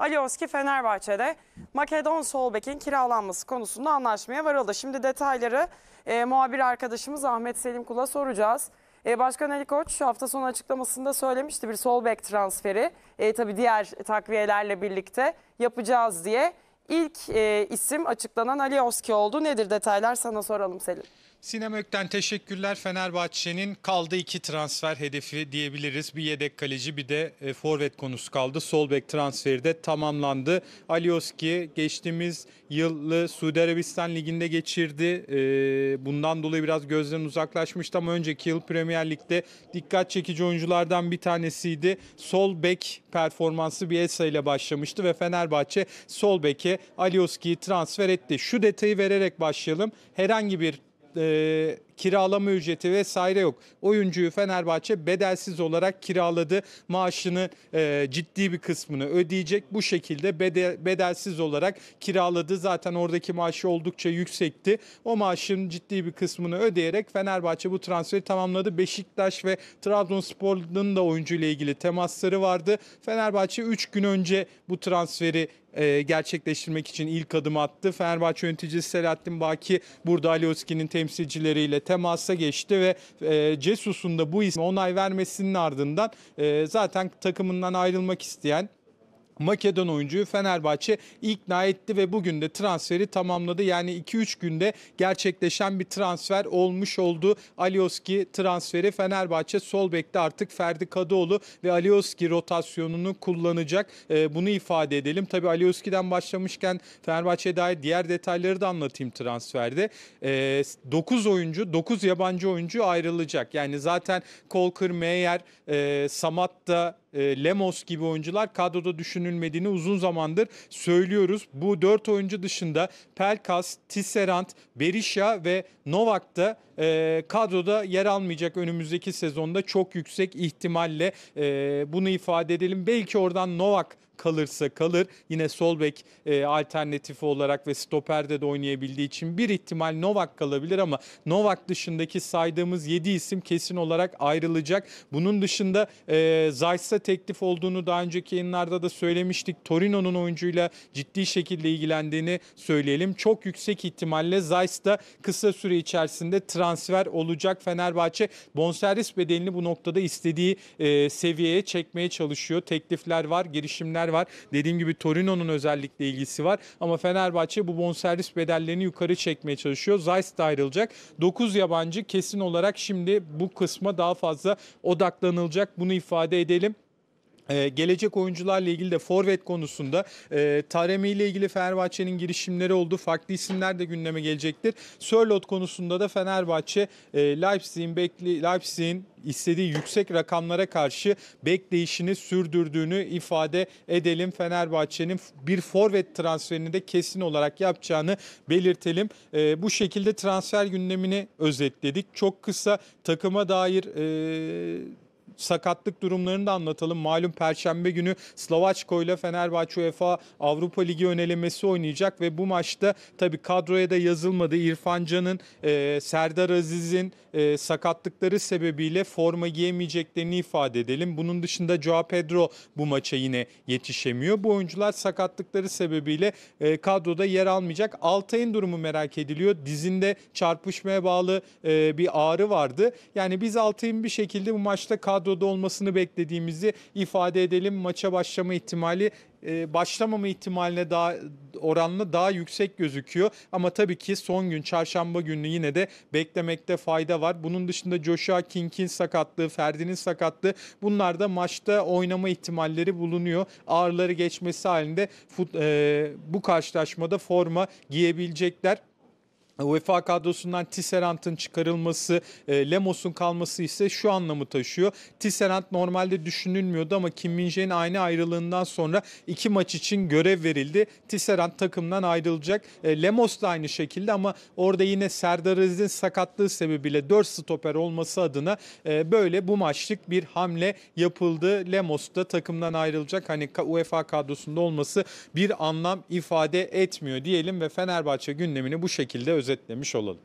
Alioski Fenerbahçe'de Makedon Solbek'in kiralanması konusunda anlaşmaya varıldı. Şimdi detayları e, muhabir arkadaşımız Ahmet Selim Kul'a soracağız. E, Başkan Ali Koç hafta sonu açıklamasında söylemişti bir Solbek transferi. E, tabii diğer takviyelerle birlikte yapacağız diye. İlk e, isim açıklanan Alioski oldu. Nedir detaylar sana soralım Selim. Sinem Ökten teşekkürler. Fenerbahçe'nin kaldı iki transfer hedefi diyebiliriz. Bir yedek kaleci bir de e, forvet konusu kaldı. Sol bek transferi de tamamlandı. Alioski geçtiğimiz yıllı Suudi Arabistan Ligi'nde geçirdi. E, bundan dolayı biraz gözden uzaklaşmıştı ama önceki yıl Premier Lig'de dikkat çekici oyunculardan bir tanesiydi. Sol bek performansı bir ESA ile başlamıştı ve Fenerbahçe sol beke Alioski'yi transfer etti. Şu detayı vererek başlayalım. Herhangi bir え kiralama ücreti vesaire yok. Oyuncuyu Fenerbahçe bedelsiz olarak kiraladı. Maaşını e, ciddi bir kısmını ödeyecek. Bu şekilde bede, bedelsiz olarak kiraladı. Zaten oradaki maaşı oldukça yüksekti. O maaşın ciddi bir kısmını ödeyerek Fenerbahçe bu transferi tamamladı. Beşiktaş ve Trabzonspor'un da oyuncu ile ilgili temasları vardı. Fenerbahçe 3 gün önce bu transferi e, gerçekleştirmek için ilk adım attı. Fenerbahçe yöneticisi Selahattin Baki burada Alioski'nin temsilcileriyle temasa geçti ve e, Cesus'un da bu isme onay vermesinin ardından e, zaten takımından ayrılmak isteyen Makedon oyuncuyu Fenerbahçe ikna etti ve bugün de transferi tamamladı. Yani 2-3 günde gerçekleşen bir transfer olmuş oldu. Alioski transferi Fenerbahçe sol bekte artık Ferdi Kadıoğlu ve Alioski rotasyonunu kullanacak. Ee, bunu ifade edelim. Tabi Alioski'den başlamışken Fenerbahçe'ye dair diğer detayları da anlatayım transferde. 9 ee, oyuncu, 9 yabancı oyuncu ayrılacak. Yani zaten Kolkır, Meyer, e, Samat da e, Lemos gibi oyuncular kadroda düşünülmediğini uzun zamandır söylüyoruz. Bu dört oyuncu dışında Pelkas, Tisserand, Berisha ve Novak da e, kadroda yer almayacak önümüzdeki sezonda çok yüksek ihtimalle e, bunu ifade edelim. Belki oradan Novak kalırsa kalır. Yine sol bek e, alternatifi olarak ve stoperde de oynayabildiği için bir ihtimal Novak kalabilir ama Novak dışındaki saydığımız 7 isim kesin olarak ayrılacak. Bunun dışında e, Zayt'sa teklif olduğunu daha önceki yayınlarda da söylemiştik. Torino'nun oyuncuyla ciddi şekilde ilgilendiğini söyleyelim. Çok yüksek ihtimalle Zayt kısa süre içerisinde transfer transfer olacak. Fenerbahçe bonservis bedelini bu noktada istediği e, seviyeye çekmeye çalışıyor. Teklifler var, girişimler var. Dediğim gibi Torino'nun özellikle ilgisi var. Ama Fenerbahçe bu bonservis bedellerini yukarı çekmeye çalışıyor. Zeiss de ayrılacak. 9 yabancı kesin olarak şimdi bu kısma daha fazla odaklanılacak. Bunu ifade edelim. Ee, gelecek oyuncularla ilgili de forvet konusunda e, Taremi ile ilgili Fenerbahçe'nin girişimleri oldu. Farklı isimler de gündeme gelecektir. Sörlot konusunda da Fenerbahçe e, Leipzig'in bekli Leipzig'in istediği yüksek rakamlara karşı bekleyişini sürdürdüğünü ifade edelim. Fenerbahçe'nin bir forvet transferini de kesin olarak yapacağını belirtelim. E, bu şekilde transfer gündemini özetledik. Çok kısa takıma dair e, sakatlık durumlarını da anlatalım. Malum Perşembe günü Slavaçko ile Fenerbahçe UEFA Avrupa Ligi önelemesi oynayacak ve bu maçta tabii kadroya da yazılmadı. İrfan Can'ın, e, Serdar Aziz'in e, sakatlıkları sebebiyle forma giyemeyeceklerini ifade edelim. Bunun dışında Joao Pedro bu maça yine yetişemiyor. Bu oyuncular sakatlıkları sebebiyle e, kadroda yer almayacak. Altay'ın durumu merak ediliyor. Dizinde çarpışmaya bağlı e, bir ağrı vardı. Yani biz Altay'ın bir şekilde bu maçta kadro kadroda olmasını beklediğimizi ifade edelim. Maça başlama ihtimali e, başlamama ihtimaline daha oranla daha yüksek gözüküyor. Ama tabii ki son gün çarşamba günü yine de beklemekte fayda var. Bunun dışında Joshua King'in sakatlığı, Ferdi'nin sakatlığı bunlar da maçta oynama ihtimalleri bulunuyor. Ağrıları geçmesi halinde fut, e, bu karşılaşmada forma giyebilecekler. UEFA kadrosundan Tisserant'ın çıkarılması, e, Lemos'un kalması ise şu anlamı taşıyor. Tisserant normalde düşünülmüyordu ama Kim Min-jae'nin aynı ayrılığından sonra iki maç için görev verildi. Tisserant takımdan ayrılacak. E, Lemos da aynı şekilde ama orada yine Serdar Aziz'in sakatlığı sebebiyle 4 stoper olması adına e, böyle bu maçlık bir hamle yapıldı. Lemos da takımdan ayrılacak. Hani UEFA kadrosunda olması bir anlam ifade etmiyor diyelim ve Fenerbahçe gündemini bu şekilde özetleyelim özetlemiş olalım.